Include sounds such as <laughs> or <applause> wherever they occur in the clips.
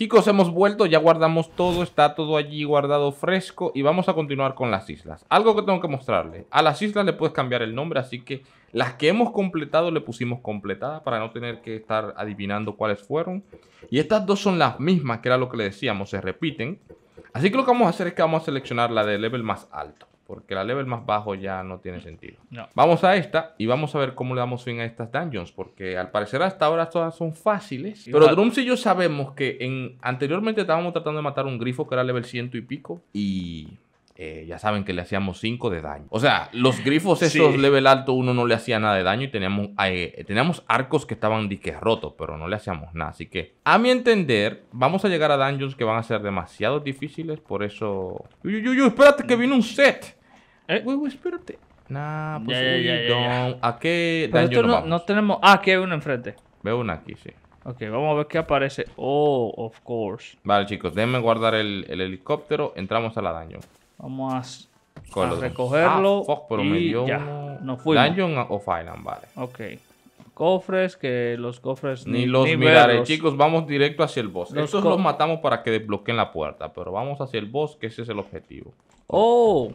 Chicos, hemos vuelto, ya guardamos todo, está todo allí guardado fresco y vamos a continuar con las islas. Algo que tengo que mostrarle a las islas le puedes cambiar el nombre, así que las que hemos completado le pusimos completada para no tener que estar adivinando cuáles fueron. Y estas dos son las mismas, que era lo que le decíamos, se repiten. Así que lo que vamos a hacer es que vamos a seleccionar la de level más alto porque la level más bajo ya no tiene mm. sentido. Vamos a esta y vamos a ver cómo le damos fin a estas dungeons, porque al parecer hasta ahora todas son fáciles. Pero Drums y yo sabemos que en, anteriormente estábamos tratando de matar un grifo que era level ciento y pico y... Eh, ya saben que le hacíamos cinco de daño. O sea, los grifos esos level alto, uno no le hacía nada de daño y teníamos, eh, teníamos arcos que estaban diques rotos, pero no le hacíamos nada. Así que, a mi entender, vamos a llegar a dungeons que van a ser demasiado difíciles, por eso... ¡Uy, uy, espérate que mm. viene un set! Eh, espérate. Nah, pues ¿A qué no, no tenemos. Ah, aquí hay uno enfrente. Veo una aquí, sí. Ok, vamos a ver qué aparece. Oh, of course. Vale, chicos, déjenme guardar el, helicóptero. Entramos a la daño. Vamos a, a recogerlo. Ah, fuck, pero me dio ya. Dungeon of Island, vale. Ok cofres, que los cofres ni, ni los miraré. Chicos, vamos directo hacia el boss esos los matamos para que desbloqueen la puerta, pero vamos hacia el boss que ese es el objetivo. Oh,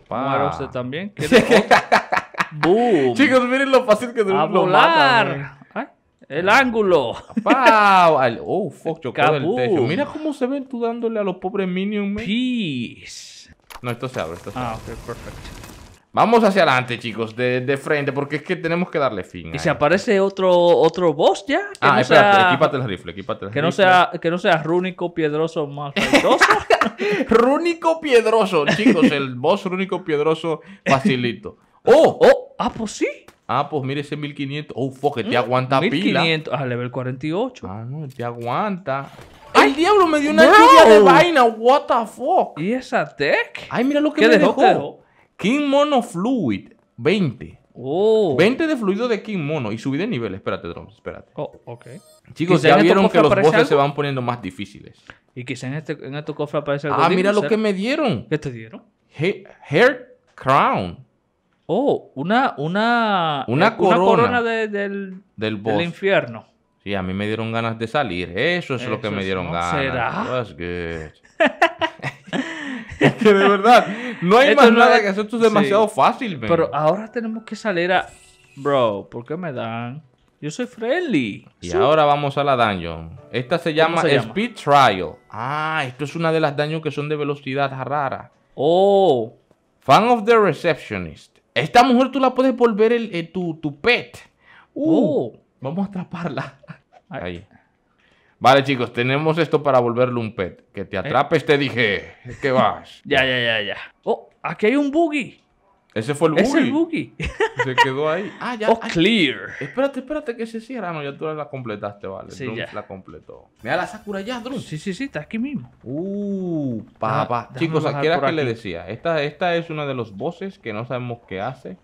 usted también. Oh? <laughs> Boom. Chicos, miren lo fácil que es! A volar. Eh. El ángulo. <laughs> Al, oh, fuck, chocó del techo. Mira cómo se ven tú dándole a los pobres minions. Peace. No, esto se abre, esto se ah, abre. Ah, ok, perfecto. Vamos hacia adelante, chicos, de, frente, porque es que tenemos que darle fin. ¿Y se aparece otro, otro boss ya? ah, espérate, equipate el rifle, equipate el que rifle. No sea, que no sea Rúnico Piedroso más <laughs> Rúnico Piedroso, chicos, el boss Rúnico Piedroso facilito. ¡Oh! <laughs> ¡Oh! ¡Ah, pues sí! Ah, pues mire ese 1500. Oh, fuck, que te mm, aguanta aguanta 1500. pila. Ah, level 48. Ah, no, te aguanta. ¡Ay, diablo! Me dio una lluvia de vaina. What the fuck. ¿Y esa tech? Ay, mira lo que me dejó? King Mono Fluid 20. 20 de fluido de King Mono y subí de nivel. Espérate, Drums, espérate. Oh, ok. Chicos, ya este vieron que los bosses se van poniendo más difíciles. Y quizá en este, en este cofre aparece algo. Ah, mira lo que me dieron. ¿Qué te dieron? Hair Crown. Oh, una, una, una eh, corona, del, del, del, infierno. Sí, a mí me dieron ganas de salir. Eso es lo que me dieron ganas. ¿Será? <laughs> <laughs> de verdad, no hay más nada que hacer. Esto es demasiado fácil, Pero ahora tenemos que salir a. Bro, ¿por qué me dan? Yo soy friendly. Y ahora vamos a la dungeon. Esta se llama Speed Trial. Ah, esto es una de las daños que son de velocidad rara. Oh. Fan of the Receptionist. Esta mujer tú la puedes volver el, eh, tu, pet. Uh, oh. Vamos a atraparla. Ahí. Vale, chicos, tenemos esto para volverlo un pet. Que te ¿Eh? atrapes, te dije. que vas? <laughs> ya, ya, ya, ya. Oh, aquí hay un buggy. Ese fue el buggy. Es el buggy. <laughs> Se quedó ahí. Ah, ya. Oh, ah, clear. Espérate, espérate que se cierra. Ah, no, ya tú la completaste, vale. Sí, ya. la completó. Mira la Sakura ya, Drun Sí, sí, sí, está aquí mismo. Uh, papá. Ah, chicos, aquí era que le decía. Esta, esta es una de los bosses que no sabemos qué hace.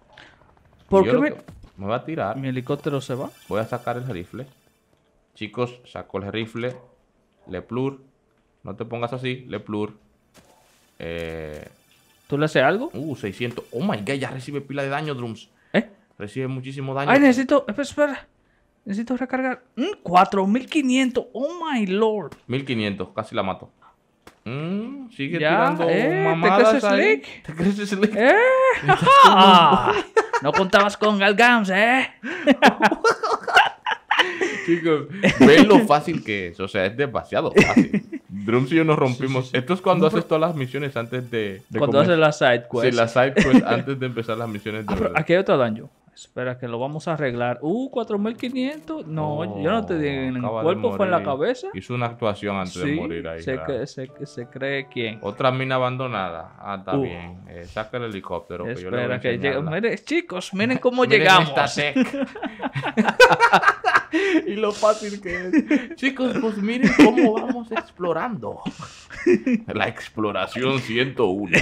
¿Por qué me... me va a tirar? Mi helicóptero se va. Voy a sacar el rifle. Chicos, sacó el rifle. Le plur. No te pongas así. Le plur. Eh, ¿Tú le haces algo? Uh, 600. Oh my god, ya recibe pila de daño, Drums. ¿Eh? Recibe muchísimo daño. Ay, necesito. Espera, Necesito recargar. 4500. Mm, oh my lord. 1500. Casi la mato. Mm, sigue tirando eh, ¿Te crees slick? ¿Te crees slick? Eh. <laughs> <laughs> no contabas con Galgams, ¿eh? <laughs> Chicos, <laughs> ven lo fácil que es. O sea, es demasiado fácil. Drums y yo nos rompimos. Esto es cuando haces todas las misiones antes de. cuando haces las side quests. Sí, las side quests <laughs> antes de empezar las misiones ah, aquí hay otro daño. Espera, que lo vamos a arreglar. Uh, 4500. No, yo no te dije oh, en el cuerpo, fue en la cabeza. Hizo una actuación antes de morir ahí. Se, cree, se, se, cree quién. Otra mina abandonada. Ah, está uh. bien. Eh, saca el helicóptero. Espera, que llegue. chicos, miren <laughs> cómo llegamos. <laughs> y lo fácil que es. Chicos, pues miren cómo vamos explorando. <laughs> La exploración 101. <laughs>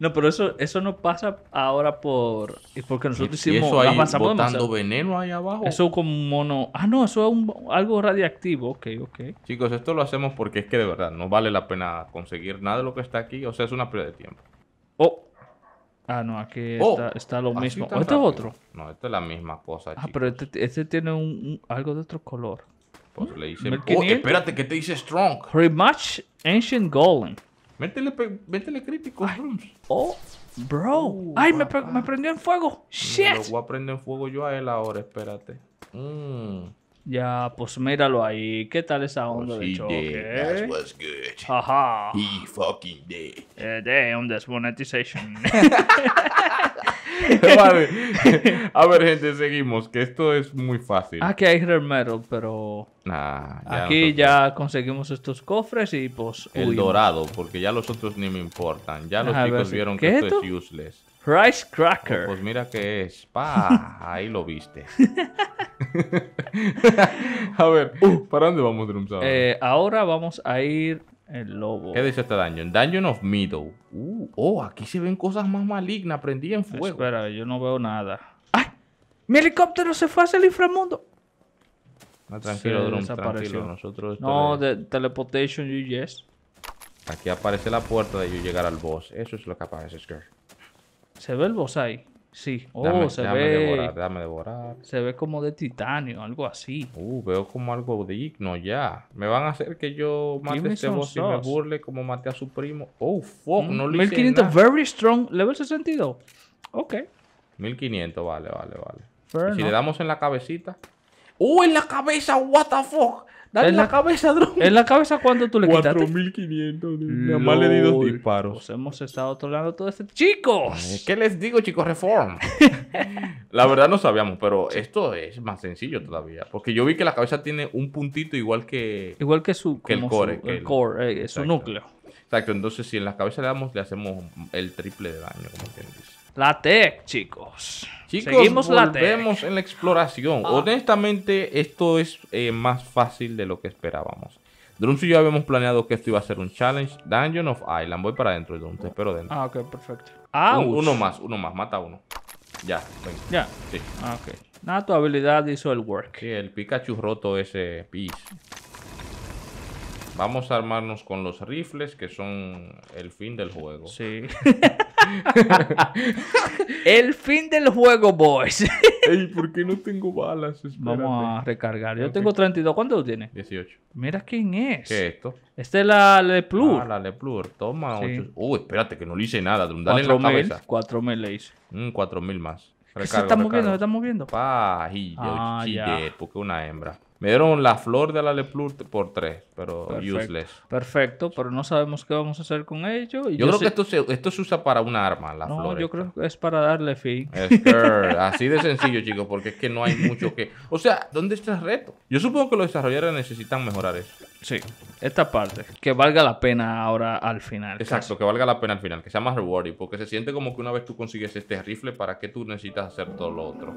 No, pero eso, eso no pasa ahora por porque nosotros hicimos eso ahí botando veneno ahí abajo. Eso como mono. Ah, no, eso es algo radiactivo. Ok, ok. Chicos, esto lo hacemos porque es que de verdad no vale la pena conseguir nada de lo que está aquí. O sea, es una pérdida de tiempo. Oh, Ah, no, aquí oh, está, lo mismo. ¿O este es otro? No, esta es la misma cosa. Ah, pero este, este tiene un, algo de otro color. Pues le dice. Oh, espérate, ¿qué te dice Strong? Rematch Ancient Golem. Métele, métele crítico, Oh, bro. Oh, Ay, me, me, prendió en fuego. Shit. Me voy a prender en fuego yo a él ahora, espérate. Mmm. Ya, pues míralo ahí. ¿Qué tal esa oh, onda de choque? Eh? Sí, Ajá. fucking eh, <laughs> <laughs> A ver, gente, seguimos. Que esto es muy fácil. Aquí hay red metal, pero. Aquí ya conseguimos estos cofres y pues. El dorado, porque ya los otros ni me importan. Ya los chicos vieron que esto es useless. Rice oh, Cracker. pues mira que es. Pa, ahí lo viste. <laughs> a ver, uh. ¿para dónde vamos, Drumsab? Eh, ahora vamos a ir el lobo. ¿Qué dice este Dungeon? Dungeon of middle Uh, oh, aquí se ven cosas más malignas. Prendí en fuego. Espera, yo no veo nada. ¡Ay! ¡Mi helicóptero se fue hacia el inframundo! No, tranquilo, tranquilo. Nosotros no, de teleportation, yes. Aquí aparece la puerta de yo llegar al boss. Eso es lo que aparece, Scar. ¿Se ve el ahí? Sí. Oh, se ve... ve. Devorar, dame devorar. Se ve como de titanio, algo así. Uh, veo como algo digno ya. Me van a hacer que yo mate este boss y me burle como mate a su primo. Oh, fuck, mm, no le 1500, hice nada. very strong, level 62. Ok. 1500, vale, vale, vale. si le damos en la cabecita. ¡Uh, en la cabeza! ¡What the fuck! en la, cabeza, En la cabeza, ¿cuánto tú le quitas 4500. Nada le di dos disparos. hemos estado trolando todo este. ¡Chicos! Eh, ¿Qué les digo, chicos? Reform. <laughs> la verdad no sabíamos, pero esto es más sencillo todavía. Porque yo vi que la cabeza tiene un puntito igual que. Igual que su. el core. el, eh, core, su núcleo. Exacto, entonces si en la cabeza le damos, le hacemos el triple de daño, como quien la tech, chicos. Chicos, nos volvemos en la exploración. Ah. Honestamente, esto es eh, más fácil de lo que esperábamos. Drums y yo habíamos planeado que esto iba a ser un challenge. Dungeon of Island. Voy para adentro, Drums. Te espero dentro. Ah, ok, perfecto. Ah, uno más, uno más. Mata uno. Ya, venga. Ya. Sí. Ah, ok. Nada, tu habilidad hizo el work. Sí, el Pikachu roto ese piece. Vamos a armarnos con los rifles, que son el fin del juego. Sí. <laughs> <laughs> el fin del juego, boys. <laughs> Ey, ¿por qué no tengo balas? Vamos a recargar. Yo tengo 32. ¿Cuánto tú tienes? 18. Mira quién es. ¿Qué es esto? Esta es la Leplur. Ah, la Leplur. Toma. Uh, espérate, que no le hice nada. Dale en la cabeza. 4000 le hice. 4000 mm, más. Recargo, se está moviendo, se está moviendo. Pajillo, ah, chile, porque una hembra. Me dieron la flor de la Leplur por tres, pero useless. Perfecto, pero no sabemos qué vamos a hacer con ello. yo, creo que esto se, esto se usa para una arma, la no, Yo creo que es para darle fin. <laughs> Así de sencillo, chicos, porque es que no hay mucho que. O sea, ¿dónde está el reto? Yo supongo que los desarrolladores necesitan mejorar eso. Sí, esta parte. Que valga la pena ahora al final. Exacto, que valga la pena al final, que sea más rewarding, porque se siente como que una vez tú consigues este rifle, ¿para qué tú necesitas hacer todo lo otro?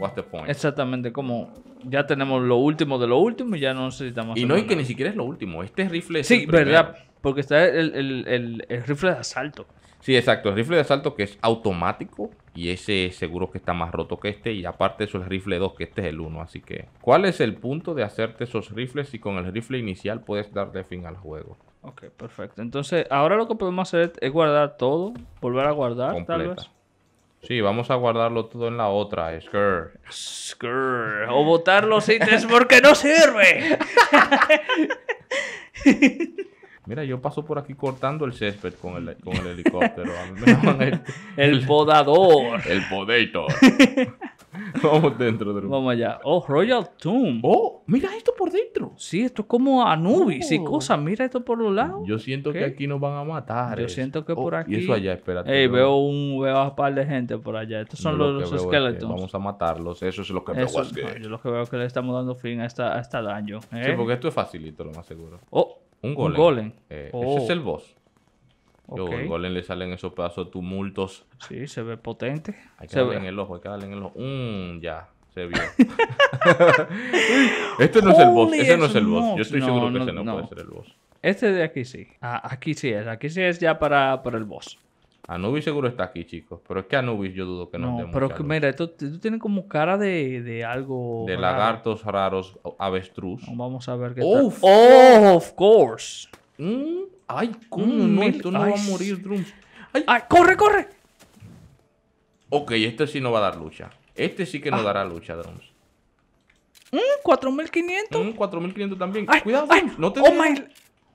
What's the point? Exactamente, como ya tenemos lo último de lo último y ya no necesitamos. Y no, y que ni siquiera es lo último. Este rifle es Sí, verdad. Porque está el, rifle de asalto. Sí, exacto. El rifle de asalto que es automático. Y ese seguro que está más roto que este. Y aparte eso es el rifle 2, que este es el 1. Así que, ¿cuál es el punto de hacerte esos rifles si con el rifle inicial puedes darle fin al juego? Ok, perfecto. Entonces, ahora lo que podemos hacer es guardar todo, volver a guardar, tal vez. Sí, vamos a guardarlo todo en la otra. Skrr. Skrr. O botar los ítems porque no sirve. <laughs> Mira, yo paso por aquí cortando el césped con el, con el helicóptero. <laughs> el, podador. El podator. <laughs> <laughs> Vamos dentro, Drew. Vamos allá. Oh, Royal Tomb. Oh, mira esto por dentro. Sí, esto es como Anubis y oh. cosas. Mira esto por los lados. Yo siento que aquí nos van a matar. Yo siento que oh, por aquí. Y eso allá, espérate. veo un, veo un par de gente por allá. Estos son los, esqueletos vamos a matarlos. Eso es lo que veo. yo lo que veo es que le estamos dando fin a, esta, daño. Sí, ¿eh? porque esto es facilito, lo más seguro. Oh, un golem. Eh, ese es oh. el boss. Yo golem le salen esos pedazos tumultos. Sí, se ve potente. Hay que darle en el ojo, hay que darle en el ojo. Mm, ya, se vio. <laughs> este no es el boss, ese no es el boss. Yo estoy seguro que ese no, puede ser el boss. Este de aquí sí. Ah, aquí sí es, aquí sí es ya para, el boss. Anubis seguro está aquí, chicos. Pero es que Anubis yo dudo que no No, pero mira, esto, tiene como cara de, de algo. De lagartos raros, avestruz. vamos a ver qué tal. Oh, of course. Mm, Ay, ¿cómo? no, esto no va a morir, Drums. Ay. corre, corre! Ok, este sí no va a dar lucha. Este sí que no ah. dará lucha, Drums. Mm, 4500. 4500 mm, también. Cuidado, no te. Oh my.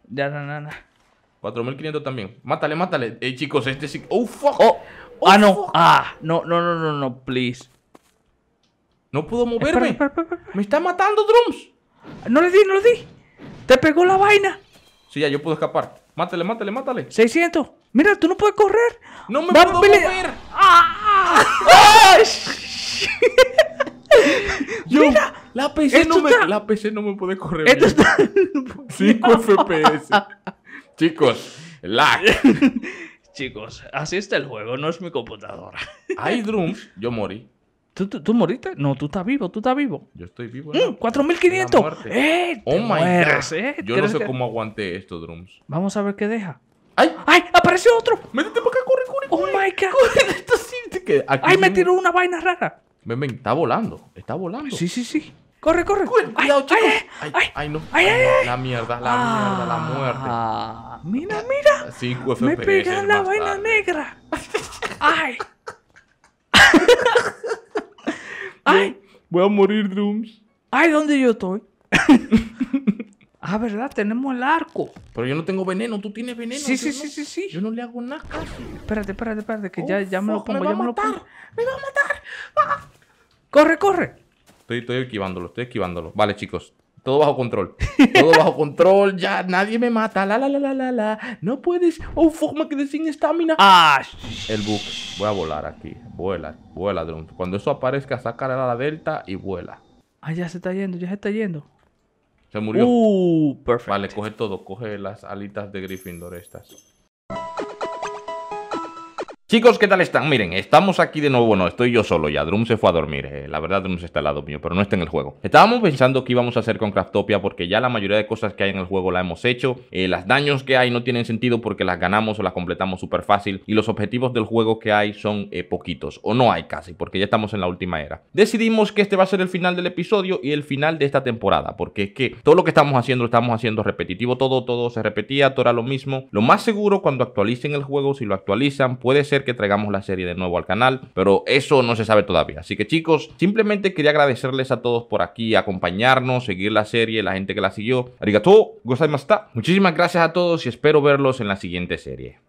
Ya, no, 4500 también. Mátale, mátale. Eh, chicos, este sí. Oh, fuck. Oh, oh, ah, no. Ah, no, no, no, no, no, please. No puedo moverme. Me está matando, Drums. No le di, no le di. Te pegó la vaina. Sí, ya, yo puedo escapar. Mátale, mátale, mátale. 600. Mira, tú no puedes correr. No me puedo mover. ¡Ah! <laughs> Mira, la PC, no me, la PC no me puede correr. Esto está... 5 <laughs> FPS. Chicos, lag. <laughs> Chicos, así está el juego, no es mi computadora. Hay drums, yo morí. ¿Tú, tú, moriste? No, tú estás vivo, tú estás vivo. Yo estoy vivo. Mm, ¿no? ¡4.500! ¡Eh! ¡Oh, my mueres, God! Eh, Yo no sé cómo aguanté esto, Drums. Vamos a ver qué deja. ¡Ay! ¡Ay! ¡Apareció otro! ¡Métete para acá! ¡Corre, corre, oh corre! oh my God! Corre, <laughs> esto sí, ¡Ay, me tiró una vaina rara! Ven, ven, está volando. Está volando. Sí, sí, sí. Corre, corre. Cuidado, ay, chicos. Ay, ay, ay, no. ay, La mierda, la mierda, la ah, muerte. Ah, mira, mira. me pegó la vaina negra. ay. ¡Ay! Voy a morir, Drums. ¡Ay, dónde yo estoy! <laughs> ah, ¿verdad? Tenemos el arco. Pero yo no tengo veneno, tú tienes veneno. Sí, sí, sí, sí, sí. Yo no le hago nada casi. Espérate, espérate, espérate, que ya, me lo pongo, ya me lo ¡Me va a matar! Ah. ¡Corre, corre! Estoy, estoy esquivándolo, estoy esquivándolo. Vale, chicos, todo bajo control. Todo bajo <laughs> control. Ya nadie me mata. La la la la la la. No puedes. Oh, fuck, me quedé sin estamina. Ah, el bug. Voy a volar aquí. Vuela, vuela, drone. Cuando eso aparezca, saca a la delta y vuela. Ah, ya se está yendo, ya se está yendo. Se murió. Uh, perfecto. Vale, coge todo. Coge las alitas de Gryffindor estas. Chicos, ¿qué tal están? Miren, estamos aquí de nuevo, bueno, estoy yo solo ya, Drum se fue a dormir, eh, la verdad Drum está al lado mío, pero no está en el juego. Estábamos pensando qué íbamos a hacer con Craftopia porque ya la mayoría de cosas que hay en el juego la hemos hecho, eh, las daños que hay no tienen sentido porque las ganamos o las completamos súper fácil y los objetivos del juego que hay son eh, poquitos, o no hay casi, porque ya estamos en la última era. Decidimos que este va a ser el final del episodio y el final de esta temporada, porque es que todo lo que estamos haciendo lo estamos haciendo repetitivo, todo, todo se repetía, todo era lo mismo. Lo más seguro cuando actualicen el juego, si lo actualizan, puede ser que traigamos la serie de nuevo al canal, pero eso no se sabe todavía. Así que chicos, simplemente quería agradecerles a todos por aquí, acompañarnos, seguir la serie, la gente que la siguió. Arigato, gozaimashita. Muchísimas gracias a todos y espero verlos en la siguiente serie.